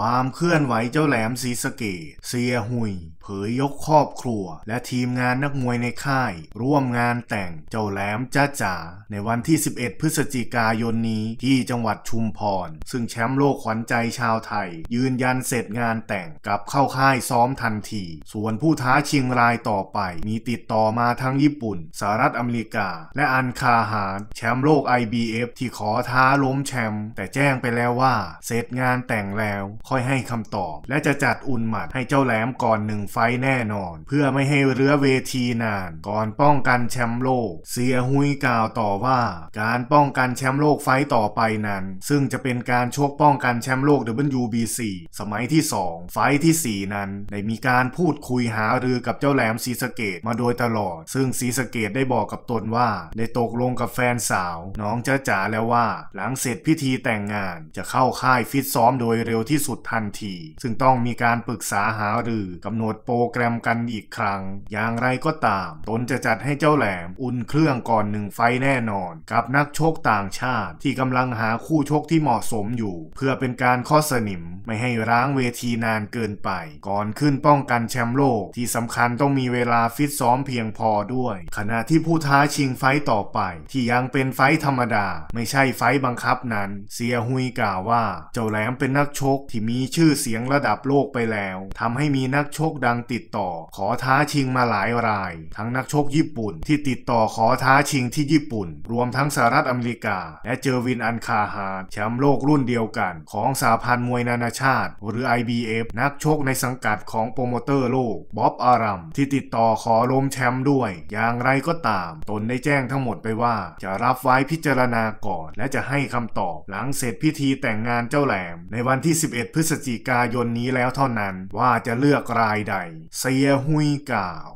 ความเคลื่อนไหวเจ้าแหลมสีสเกตเซียหุยเผยยกครอบครัว และทีมงานนักมวยในค่าย ร่วมงานแต่งเจ้าแหลมจ้าจ๋าในวันที่ 11 พฤศจิกายนนี้ที่จังหวัดชุมพร ซึ่งแชมป์โลกขวัญใจชาวไทย ยืนยันเสร็จงานแต่งกับเข้าค่ายซ้อมทันที ส่วนผู้ท้าชิงรายต่อไป มีติดต่อมาทั้งญี่ปุ่นสหรัฐอเมริกา และอันคาหารแชมป์โลก IBF ที่ขอท้าล้มแชมป์แต่แจ้งไปแล้วว่าเสร็จงานแต่งแล้วค่อยให้คำตอบ และจะจัดอุ่นหมัดให้เจ้าแหลมก่อนหนึ่งไฟแน่นอน เพื่อไม่ให้เรือเวทีนานก่อนป้องกันแชมป์โลก เสียหุยกล่าวต่อว่า การป้องกันแชมป์โลกไฟต่อไปนั้นซึ่งจะเป็นการชกป้องกันแชมป์โลก WBC สมัยที่ 2 ไฟที่ 4 นั้น ได้มีการพูดคุยหารือกับเจ้าแหลมซีสเกตมาโดยตลอด ซึ่งซีสเกตได้บอกกับตนว่าได้ตกลงกับแฟนสาวน้องจ้าจ๋าแล้วว่าหลังเสร็จพิธีแต่งงานจะเข้าค่ายฟิตซ้อมโดยเร็วที่สุดทันที ซึ่งต้องมีการปรึกษาหารือกำหนดโปรแกรมกันอีกครั้ง อย่างไรก็ตาม ตนจะจัดให้เจ้าแหลมอุ่นเครื่องก่อนหนึ่งไฟแน่นอน กับนักโชคต่างชาติที่กำลังหาคู่โชคที่เหมาะสมอยู่ เพื่อเป็นการข้อสนิมไม่ให้ร้างเวทีนานเกินไป ก่อนขึ้นป้องกันแชมป์โลก ที่สำคัญต้องมีเวลาฟิตซ้อมเพียงพอด้วย ขณะที่ผู้ท้าชิงไฟต่อไป ที่ยังเป็นไฟธรรมดา ไม่ใช่ไฟบังคับนั้น เสียหุยกล่าวว่า เจ้าแหลมเป็นนักชกทีที่มีชื่อเสียงระดับโลกไปแล้ว ทำให้มีนักชกดังติดต่อ ขอท้าชิงมาหลายราย ทั้งนักชกญี่ปุ่น ที่ติดต่อขอท้าชิงที่ญี่ปุ่น รวมทั้งสหรัฐอเมริกา และเจอวินอันคาฮาแชมป์โลกรุ่นเดียวกัน ของสาพันธ์มวยนานาชาติ หรือ IBF นักชกในสังกัดของโปรโมเตอร์โลกบ๊อบอารัมที่ติดต่อขอล้มแชมป์ด้วย อย่างไรก็ตาม ตนได้แจ้งทั้งหมดไปว่า จะรับไว้พิจารณาก่อน และจะให้คำตอบหลังเสร็จพิธีแต่งงานเจ้าแหลม ในวันที่11 31พฤศจิกายนนี้แล้วเท่านั้นว่าจะเลือกรายใด เสียหุยกล่าว